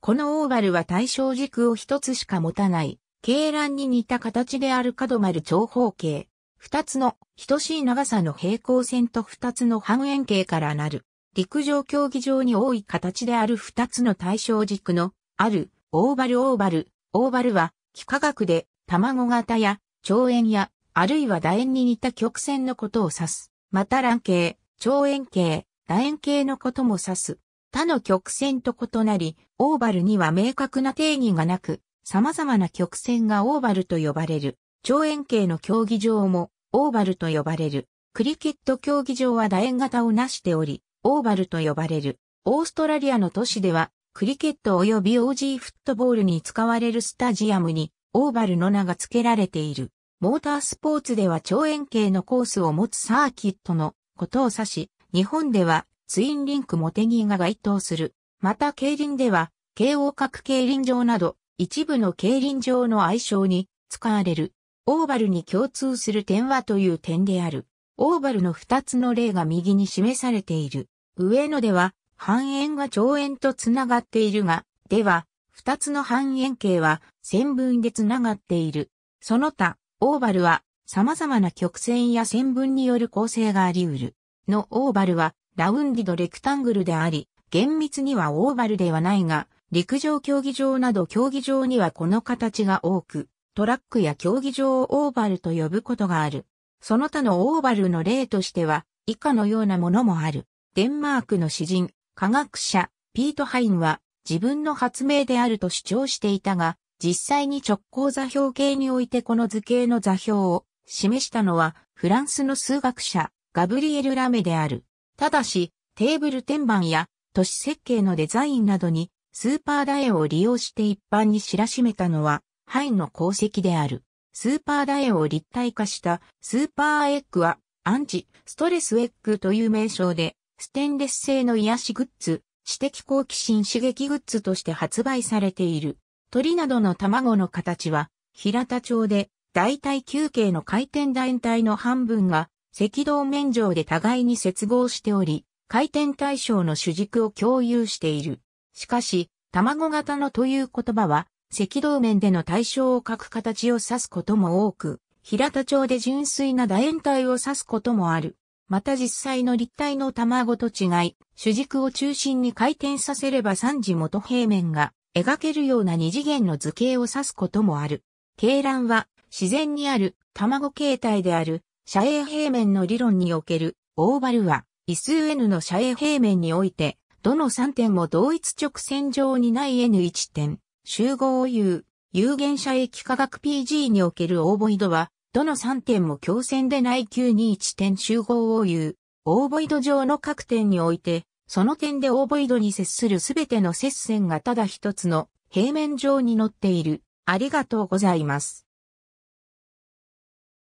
このオーバルは対称軸を一つしか持たない、軽卵に似た形である角丸長方形。二つの等しい長さの平行線と二つの半円形からなる。陸上競技場に多い形である二つの対称軸のあるオーバルオーバル。オーバルは幾何学で卵型や長円やあるいは楕円に似た曲線のことを指す。また卵形、長円形、楕円形のことも指す。他の曲線と異なり、オーバルには明確な定義がなく、様々な曲線がオーバルと呼ばれる。長円形の競技場もオーバルと呼ばれる。クリケット競技場は楕円型をなしており、オーバルと呼ばれる。オーストラリアの都市では、クリケット及びオージーフットボールに使われるスタジアムに、オーバルの名が付けられている。モータースポーツでは長円形のコースを持つサーキットのことを指し、日本ではツインリンクモテギが該当する。また競輪では、京王角競輪場など、一部の競輪場の愛称に使われる。オーバルに共通する点はという点である。オーバルの二つの例が右に示されている。上野では、半円が長円とつながっているが、では、二つの半円形は線分でつながっている。その他、オーバルは様々な曲線や線分による構成があり得る。のオーバルはラウンディドレクタングルであり、厳密にはオーバルではないが、陸上競技場など競技場にはこの形が多く、トラックや競技場をオーバルと呼ぶことがある。その他のオーバルの例としては、以下のようなものもある。デンマークの詩人、科学者、ピート・ハインは、自分の発明であると主張していたが、実際に直行座標系においてこの図形の座標を示したのは、フランスの数学者、ガブリエル・ラメである。ただし、テーブル天板や都市設計のデザインなどにスーパーダエを利用して一般に知らしめたのは、ハイの功績である。スーパーダエを立体化したスーパーエッグはアンチ、ストレスエッグという名称で、ステンレス製の癒しグッズ、知的好奇心刺激グッズとして発売されている。鳥などの卵の形は、平田町で、大体球形の回転団体の半分が赤道面上で互いに接合しており、回転対象の主軸を共有している。しかし、卵型のという言葉は、赤道面での対象を書く形を指すことも多く、平田町で純粋な楕円体を指すこともある。また実際の立体の卵と違い、主軸を中心に回転させれば三次元平面が描けるような二次元の図形を指すこともある。鶏卵は自然にある卵形態である射影平面の理論における、オーバルは、異数 n の射影平面において、どの3点も同一直線上にない n1 点、集合を言う、有限射影幾何学 PG におけるオーボイドは、どの3点も共線でない q 2 1点集合を言う、オーボイド上の各点において、その点でオーボイドに接するすべての接線がただ一つの平面上に乗っている。ありがとうございます。